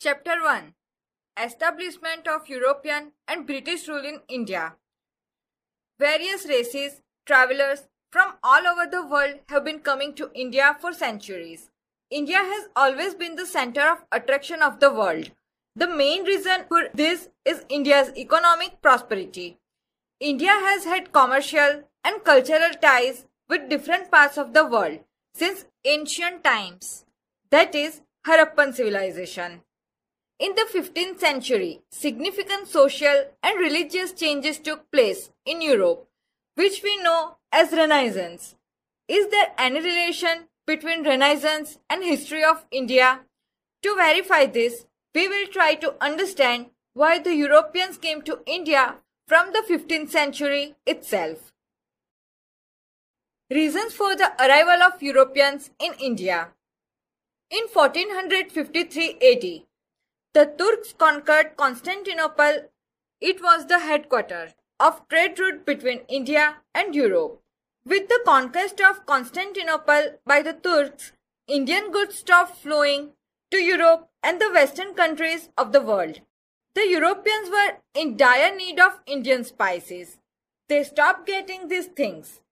Chapter 1 Establishment of European and British rule in India. Various races, travelers from all over the world have been coming to India for centuries. India has always been the center of attraction of the world. The main reason for this is India's economic prosperity. India has had commercial and cultural ties with different parts of the world since ancient times, that is, Harappan civilization. In the 15th century, significant social and religious changes took place in Europe, which we know as Renaissance. Is there any relation between Renaissance and history of India? To verify this, we will try to understand why the Europeans came to India from the 15th century itself. Reasons for the arrival of Europeans in India In 1453 AD, the Turks conquered Constantinople; it was the headquarter of trade route between India and Europe. With the conquest of Constantinople by the Turks, Indian goods stopped flowing to Europe and the western countries of the world. The Europeans were in dire need of Indian spices. They stopped getting these things.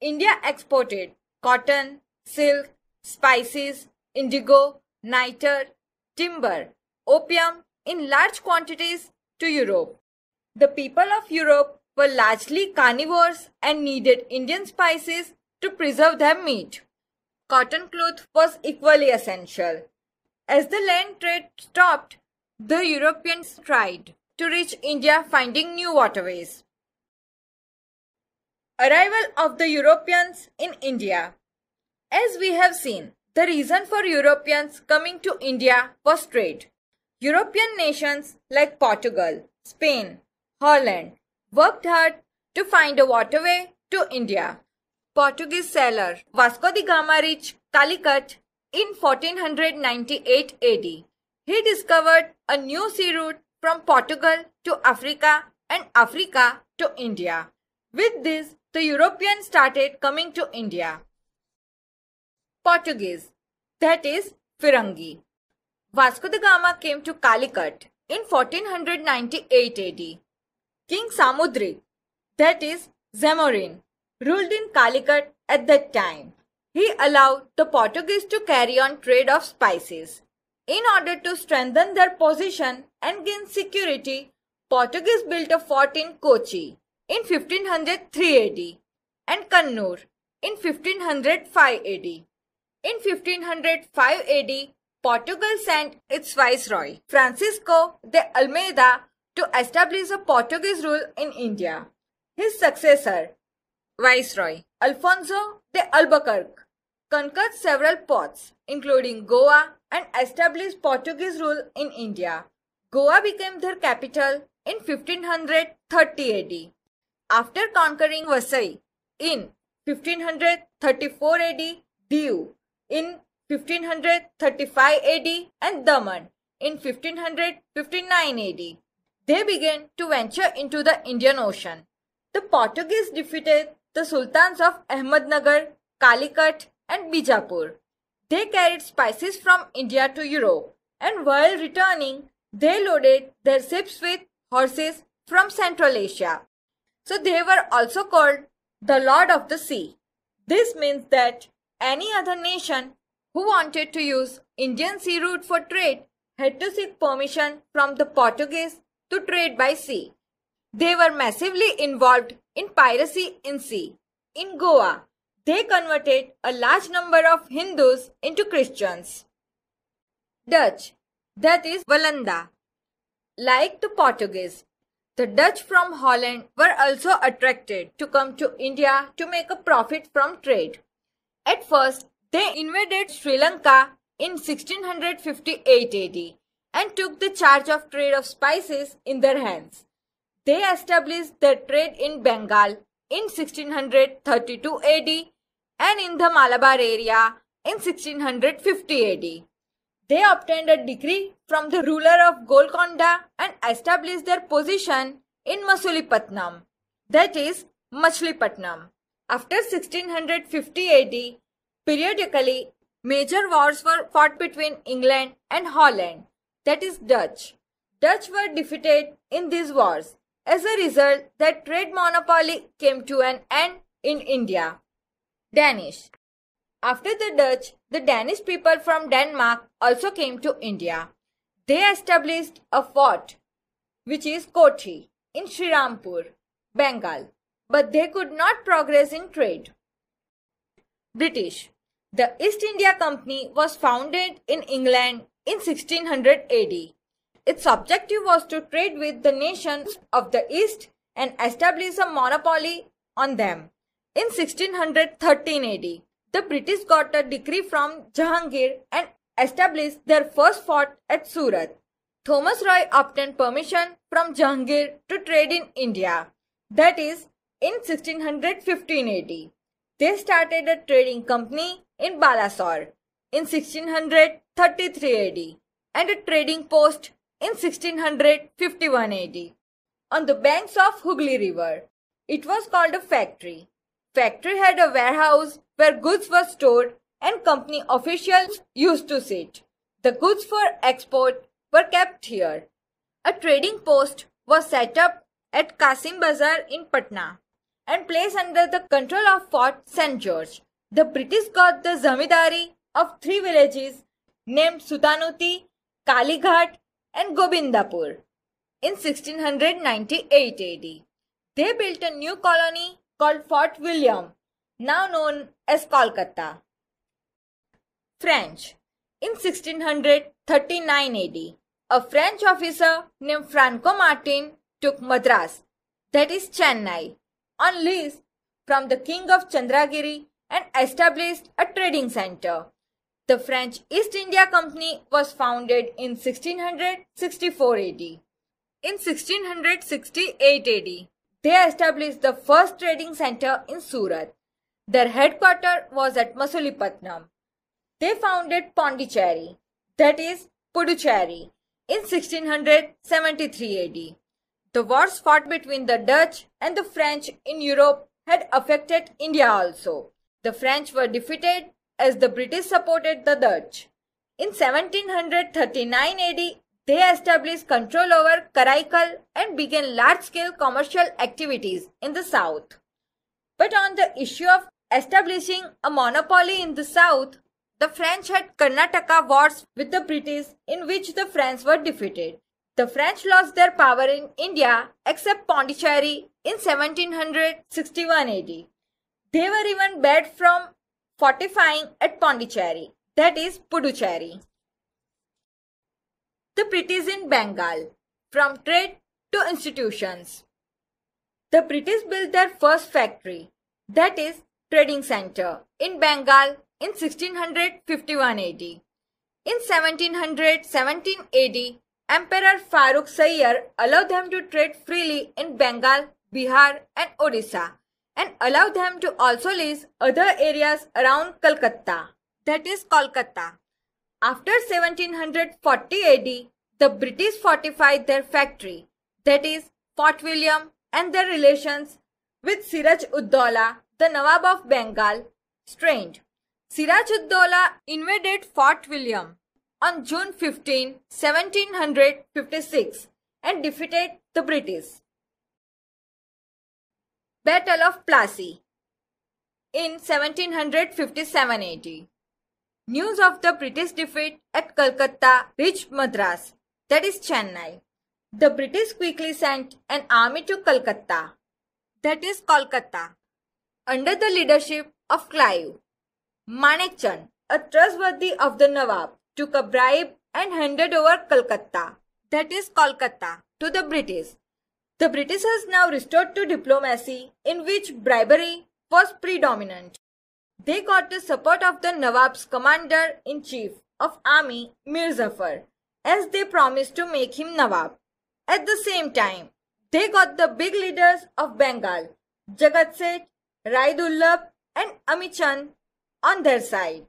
India exported cotton, silk, spices, indigo, nitre, timber, opium in large quantities to Europe. The people of Europe were largely carnivores and needed Indian spices to preserve their meat. Cotton cloth was equally essential. As the land trade stopped, the Europeans tried to reach India finding new waterways. Arrival of the Europeans in India As we have seen, the reason for Europeans coming to India was trade. European nations like Portugal, Spain, Holland worked hard to find a waterway to India. Portuguese sailor Vasco da Gama reached Calicut in 1498 AD. He discovered a new sea route from Portugal to Africa and Africa to India. With this, the Europeans started coming to India. Portuguese, that is Firangi, Vasco da Gama came to Calicut in 1498 AD. King Samudri, that is Zamorin, ruled in Calicut at that time. He allowed the Portuguese to carry on trade of spices. In order to strengthen their position and gain security, Portuguese built a fort in Kochi in 1503 AD and Kannur in 1505 AD. In 1505 AD, Portugal sent its viceroy, Francisco de Almeida, to establish a Portuguese rule in India. His successor, Viceroy Alfonso de Albuquerque, conquered several ports, including Goa, and established Portuguese rule in India. Goa became their capital in 1530 AD. After conquering Vasai in 1534 AD, Diu in 1535 AD and Daman in 1559 AD. They began to venture into the Indian Ocean. The Portuguese defeated the sultans of Ahmednagar, Calicut and Bijapur. They carried spices from India to Europe and while returning, they loaded their ships with horses from Central Asia. So they were also called the Lord of the Sea. This means that any other nation who wanted to use Indian sea route for trade, had to seek permission from the Portuguese to trade by sea. They were massively involved in piracy in sea. In Goa, they converted a large number of Hindus into Christians. Dutch, that is Valanda, Like the Portuguese, the Dutch from Holland were also attracted to come to India to make a profit from trade. At first, they invaded Sri Lanka in 1658 AD and took the charge of trade of spices in their hands. They established their trade in Bengal in 1632 AD and in the Malabar area in 1650 AD. They obtained a decree from the ruler of Golconda and established their position in Masulipatnam, that is, Machlipatnam. After 1650 AD, Periodically, major wars were fought between England and Holland, that is Dutch. Dutch were defeated in these wars. As a result, that trade monopoly came to an end in India. Danish After the Dutch, the Danish people from Denmark also came to India. They established a fort, which is Koti, in Srirampur, Bengal, but they could not progress in trade. British the East India Company was founded in England in 1600 AD. Its objective was to trade with the nations of the East and establish a monopoly on them. In 1613 AD, the British got a decree from Jahangir and established their first fort at Surat. Thomas Roy obtained permission from Jahangir to trade in India, that is, in 1615 AD. They started a trading company in Balasore in 1633 AD and a trading post in 1651 AD on the banks of Hooghly River. It was called a factory. Factory had a warehouse where goods were stored and company officials used to sit. The goods for export were kept here. A trading post was set up at Kasim Bazar in Patna and placed under the control of Fort St. George the British got the zamindari of three villages named Sutanuti, Kalighat, and Gobindapur in 1698 AD. They built a new colony called Fort William, now known as Kolkata. French. In 1639 AD, a French officer named Franco Martin took Madras, that is Chennai, on lease from the king of Chandragiri and established a trading center. The French East India Company was founded in 1664 AD. In 1668 AD, they established the first trading center in Surat. Their headquarters was at Masulipatnam. They founded Pondicherry, that is Puducherry, in 1673 AD. The wars fought between the Dutch and the French in Europe had affected India also. The French were defeated as the British supported the Dutch. In 1739 AD, they established control over Karaikal and began large-scale commercial activities in the south. But on the issue of establishing a monopoly in the south, the French had Karnataka wars with the British in which the French were defeated. The French lost their power in India except Pondicherry in 1761 AD. They were even barred from fortifying at Pondicherry, that is Puducherry. The British in Bengal, from trade to institutions. The British built their first factory, that is trading center, in Bengal in 1651 AD. In 1717 AD, Emperor Farooq Sayyar allowed them to trade freely in Bengal, Bihar and Odisha and allow them to also lease other areas around Calcutta, that is Kolkata. After 1740 AD, the British fortified their factory, that is Fort William, and their relations with Siraj ud the Nawab of Bengal, strained. Siraj ud invaded Fort William on June 15, 1756 and defeated the British. Battle of Plassey in 1757-80. News of the British defeat at Calcutta reached Madras, that is Chennai. The British quickly sent an army to Calcutta, that is Kolkata, under the leadership of Clive. Manekchand, a trustworthy of the Nawab, took a bribe and handed over Calcutta, that is Kolkata, to the British. The Britishers now restored to diplomacy, in which bribery was predominant. They got the support of the Nawab's commander-in-chief of army, Mir Zafar, as they promised to make him Nawab. At the same time, they got the big leaders of Bengal, Jagat Seth, Raidullab and Amichan, on their side.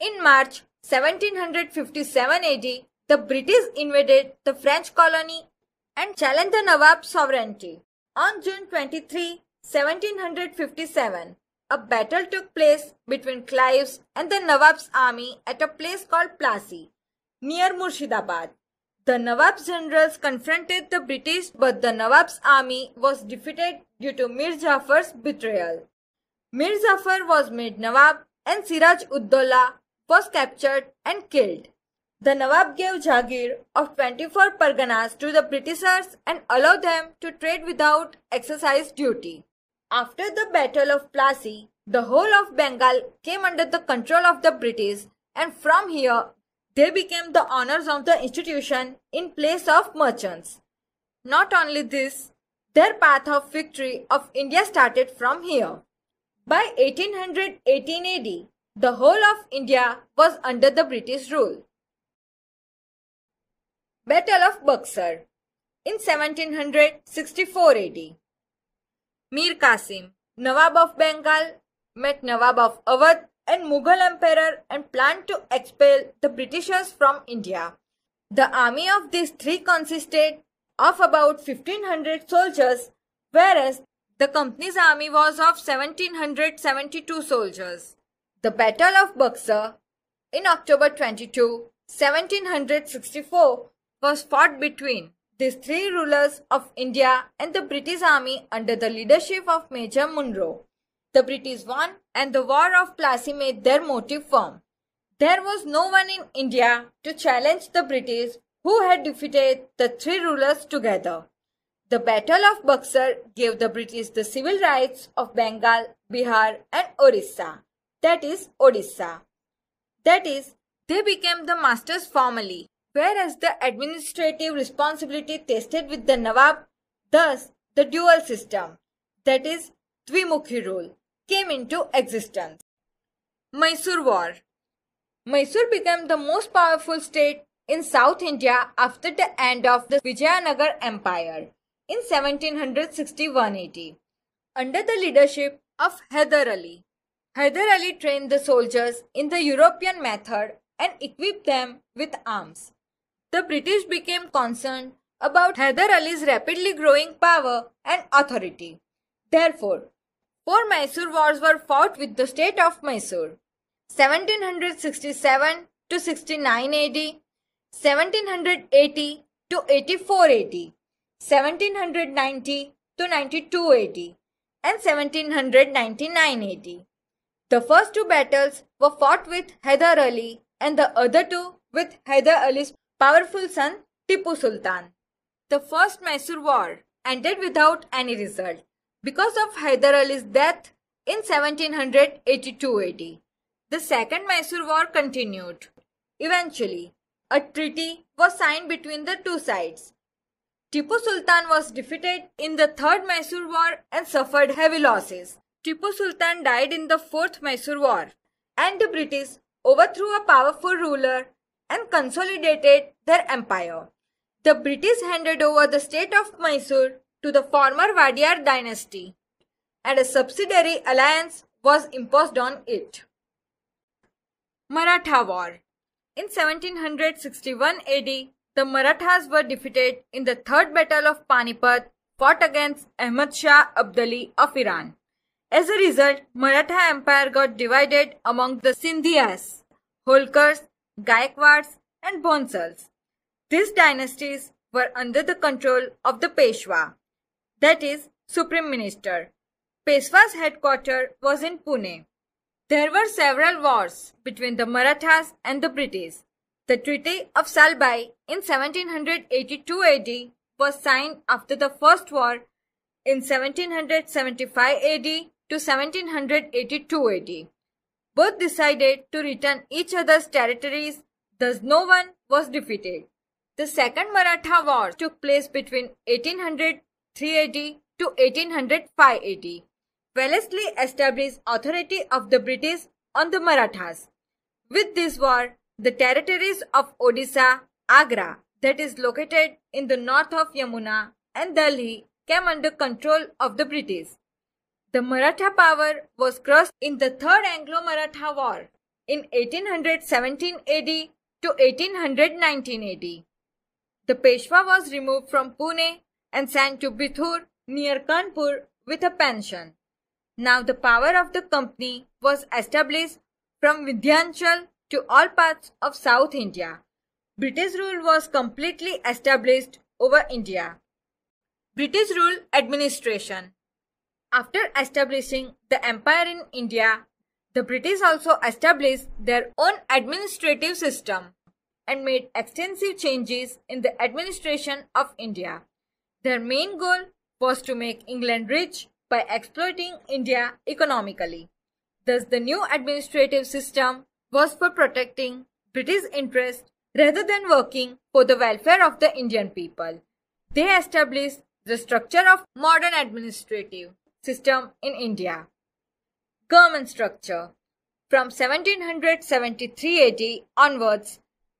In March 1757 AD, the British invaded the French colony and challenge the Nawab sovereignty. On June 23, 1757, a battle took place between Clive's and the Nawab's army at a place called Plassey, near Murshidabad. The Nawab's generals confronted the British, but the Nawab's army was defeated due to Mir Jafar's betrayal. Mir Jafar was made Nawab and Siraj ud Dowla was captured and killed. The Nawab gave Jagir of 24 Parganas to the Britishers and allowed them to trade without exercise duty. After the Battle of Plassey, the whole of Bengal came under the control of the British and from here they became the owners of the institution in place of merchants. Not only this, their path of victory of India started from here. By 1818 AD, the whole of India was under the British rule. Battle of Buxar in 1764 AD. Mir Qasim, Nawab of Bengal, met Nawab of Awadh and Mughal emperor and planned to expel the Britishers from India. The army of these three consisted of about 1500 soldiers, whereas the company's army was of 1772 soldiers. The Battle of Buxar in October 22, 1764 was fought between these three rulers of India and the British army under the leadership of Major Munro. The British won and the War of Plassey made their motive firm. There was no one in India to challenge the British who had defeated the three rulers together. The Battle of Buxar gave the British the civil rights of Bengal, Bihar and Orissa. That is Odisha. That is, they became the masters formally whereas the administrative responsibility tested with the Nawab, thus the dual system, that is Dvimukhi rule, came into existence. Mysore War Mysore became the most powerful state in South India after the end of the Vijayanagar Empire in 1761-80 under the leadership of Hyder Ali. Hyder Ali trained the soldiers in the European method and equipped them with arms the British became concerned about Hyder Ali's rapidly growing power and authority. Therefore, four Mysore wars were fought with the state of Mysore 1767 to 69 AD, 1780 to 84 AD, 1790 to 92 AD, and 1799 AD. The first two battles were fought with Hyder Ali and the other two with Hyder Ali's powerful son Tipu Sultan. The first Mysore war ended without any result because of Hyder Ali's death in 1782 AD. The second Mysore war continued. Eventually, a treaty was signed between the two sides. Tipu Sultan was defeated in the third Mysore war and suffered heavy losses. Tipu Sultan died in the fourth Mysore war and the British overthrew a powerful ruler and consolidated their empire. The British handed over the state of Mysore to the former Wadiyar dynasty, and a subsidiary alliance was imposed on it. Maratha War In 1761 AD, the Marathas were defeated in the Third Battle of Panipat fought against Ahmad Shah Abdali of Iran. As a result, Maratha Empire got divided among the Sindhis, Holkars Gaikwads and Bonsals. These dynasties were under the control of the Peshwa, that is, Supreme Minister. Peshwa's headquarters was in Pune. There were several wars between the Marathas and the British. The Treaty of Salbai in 1782 AD was signed after the First War in 1775 AD to 1782 AD. Both decided to return each other's territories, thus no one was defeated. The Second Maratha War took place between 1800 380 to 1800 580. Wellesley established authority of the British on the Marathas. With this war, the territories of Odisha, Agra, that is located in the north of Yamuna, and Delhi came under control of the British. The Maratha power was crushed in the Third Anglo-Maratha War in 1817 AD to 1819 AD. The Peshwa was removed from Pune and sent to Bithur near Kanpur with a pension. Now the power of the company was established from Vidyanchal to all parts of South India. British rule was completely established over India. British rule administration after establishing the empire in India, the British also established their own administrative system and made extensive changes in the administration of India. Their main goal was to make England rich by exploiting India economically. Thus, the new administrative system was for protecting British interests rather than working for the welfare of the Indian people. They established the structure of modern administrative system in India. Government structure. From 1773 AD onwards,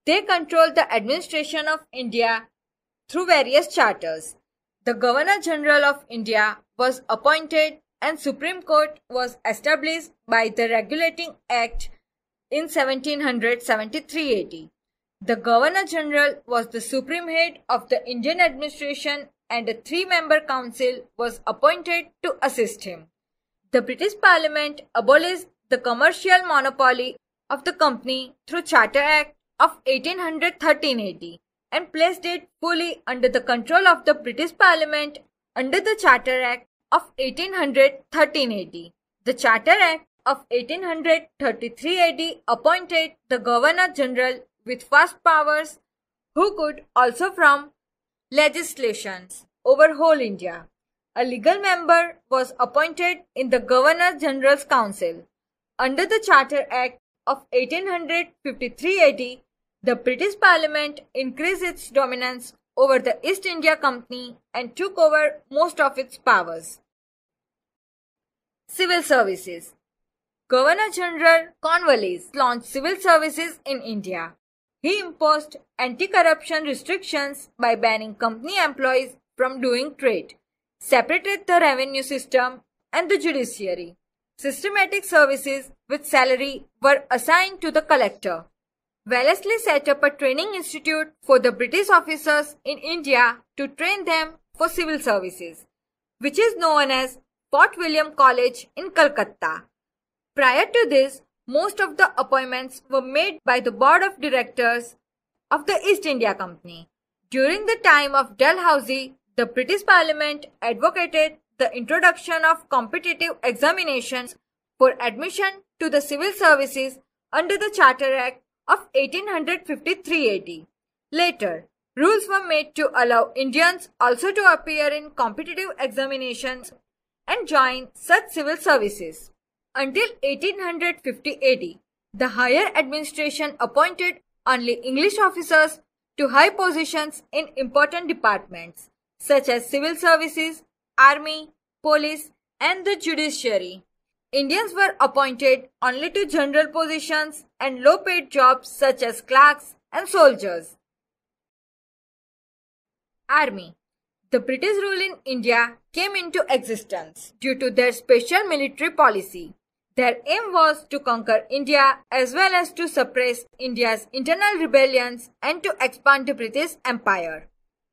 they controlled the administration of India through various charters. The Governor General of India was appointed and Supreme Court was established by the Regulating Act in 1773 AD. The Governor General was the supreme head of the Indian administration and a three member council was appointed to assist him. The British Parliament abolished the commercial monopoly of the company through Charter Act of 1813 AD and placed it fully under the control of the British Parliament under the Charter Act of 1813 AD. The Charter Act of 1833 AD appointed the Governor General with vast powers who could also from legislations over whole India. A legal member was appointed in the Governor General's Council. Under the Charter Act of 1853-80, the British Parliament increased its dominance over the East India Company and took over most of its powers. Civil Services Governor General Cornwallis launched civil services in India. He imposed anti-corruption restrictions by banning company employees from doing trade, separated the revenue system and the judiciary. Systematic services with salary were assigned to the collector. Wellesley set up a training institute for the British officers in India to train them for civil services, which is known as Fort William College in Calcutta. Prior to this, most of the appointments were made by the board of directors of the East India Company. During the time of Dalhousie, the British Parliament advocated the introduction of competitive examinations for admission to the civil services under the Charter Act of 1853 A.D. Later, rules were made to allow Indians also to appear in competitive examinations and join such civil services. Until 1850 AD, the higher administration appointed only English officers to high positions in important departments such as civil services, army, police, and the judiciary. Indians were appointed only to general positions and low paid jobs such as clerks and soldiers. Army The British rule in India came into existence due to their special military policy. Their aim was to conquer India as well as to suppress India's internal rebellions and to expand the British Empire.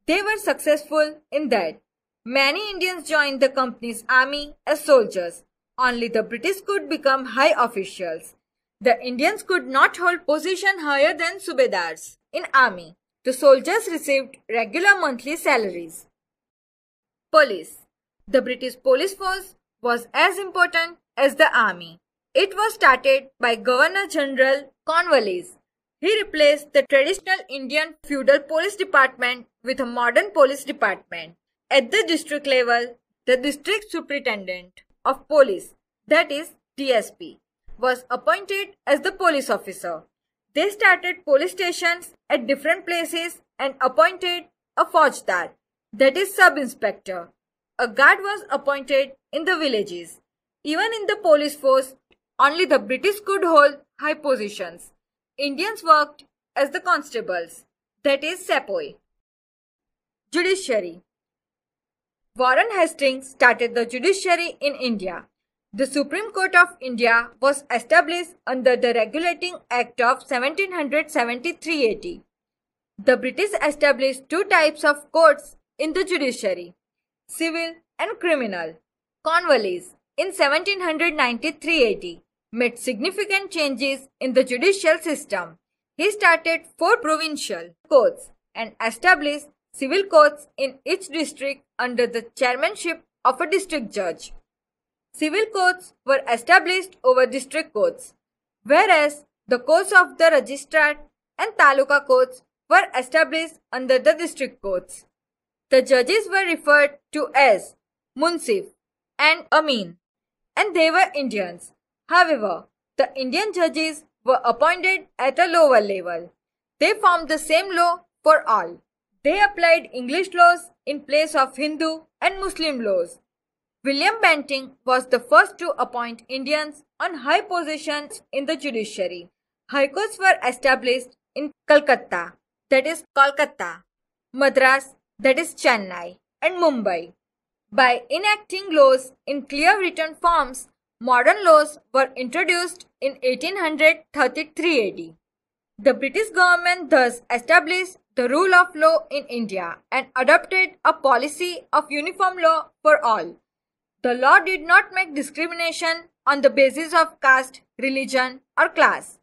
They were successful in that. Many Indians joined the company's army as soldiers. Only the British could become high officials. The Indians could not hold position higher than subedars in army. The soldiers received regular monthly salaries. Police. The British police force was as important as the army. It was started by Governor General Cornwallis. He replaced the traditional Indian feudal police department with a modern police department. At the district level, the district superintendent of police, that is DSP, was appointed as the police officer. They started police stations at different places and appointed a forzdar, that is sub inspector. A guard was appointed in the villages. Even in the police force, only the British could hold high positions. Indians worked as the constables, that is, sepoy. Judiciary Warren Hastings started the judiciary in India. The Supreme Court of India was established under the Regulating Act of 1773-80. The British established two types of courts in the judiciary, civil and criminal. Convalesce in 1793 A.D., made significant changes in the judicial system. He started four provincial courts and established civil courts in each district under the chairmanship of a district judge. Civil courts were established over district courts, whereas the courts of the registrar and taluka courts were established under the district courts. The judges were referred to as munsif and amin and they were Indians. However, the Indian judges were appointed at a lower level. They formed the same law for all. They applied English laws in place of Hindu and Muslim laws. William Bentinck was the first to appoint Indians on high positions in the judiciary. High courts were established in Calcutta, that is Kolkata, Madras, that is Chennai, and Mumbai. By enacting laws in clear written forms, modern laws were introduced in 1833 AD. The British government thus established the rule of law in India and adopted a policy of uniform law for all. The law did not make discrimination on the basis of caste, religion, or class.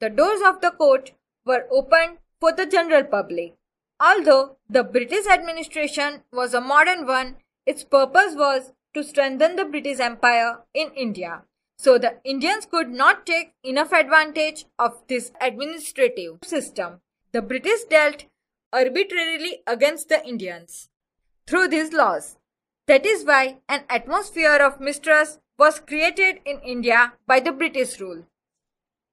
The doors of the court were opened for the general public. Although the British administration was a modern one, its purpose was to strengthen the British Empire in India. So the Indians could not take enough advantage of this administrative system. The British dealt arbitrarily against the Indians through these laws. That is why an atmosphere of mistrust was created in India by the British rule.